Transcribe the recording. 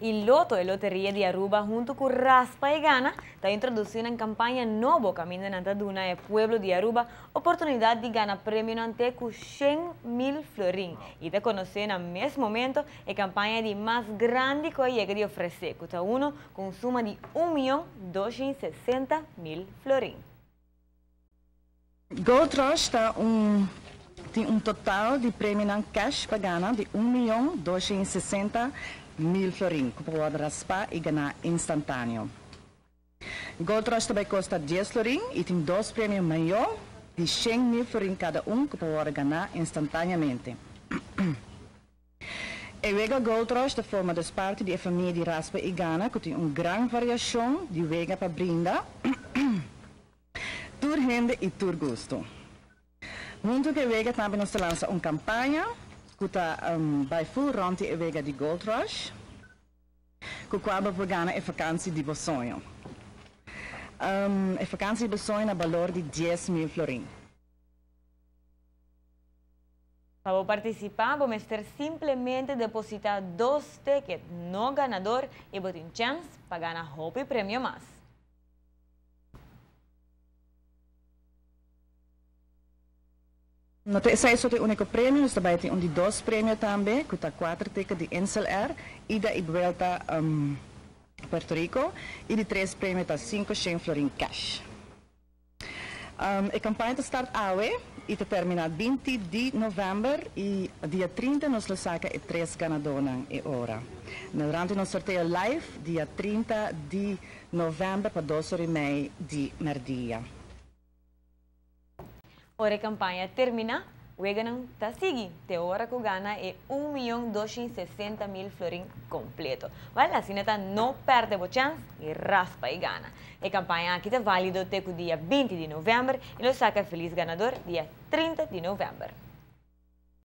Il Loto de Lotería de Aruba junto con Raspa y Gana está introduciendo en campaña nuevo Camino de Antaduna de Pueblo de Aruba oportunidad de ganar premio nante con 100 mil florín y te conocen en este momento la campaña de más grande que llega de ofrecer cuesta uno con suma de 1.260.000 florín. Gold Rush está un tem um total de prêmio em cash para ganhar de 1 milhão 260 mil florins que pode raspar e ganhar instantâneo. Rush também custa 10 florins e tem dois prêmios maior de 100 mil florins cada um, que pode ganhar instantaneamente. E Gold Rush de forma das partes de família de raspa e gana, que tem uma grande variação de wega para brindar, tur hende e tur gosto. Muntuk e Vega tabi nos lança um campanha, cuta um, Baifu, Ronti e Vega de Gold Rush, cuquaba vegana e vacantie di Bossonho. Um, e vacantie di Bossonho a valor de 10 mil florim. Para participar, vou mester simplesmente depositar dois tickets no ganador e botar chance para ganhar roupa e più. No, to, zij is de unieke premie, dus daarbij di die dos premie tambe, kuta quattro teken die insel er, ida i vuelta um, ehm, Puerto Rico, e die tres premie ta 5 100 florin cash. Um, e campagne te start awe, e te termina 20 di november, e dia 30 nos lo saca e tres ganadona e ora. Nel rante non sorteo live, dia 30 di novembre, pa dosori mei di merdia. Ora, a campanha termina. Weganam está seguindo. Te hora que gana é 1 milhão 260 mil florin completo. Vale lá, não perde a chance e raspa e gana. A campanha aqui tá válido até o dia 20 de novembro e o saca feliz ganador dia 30 de novembro.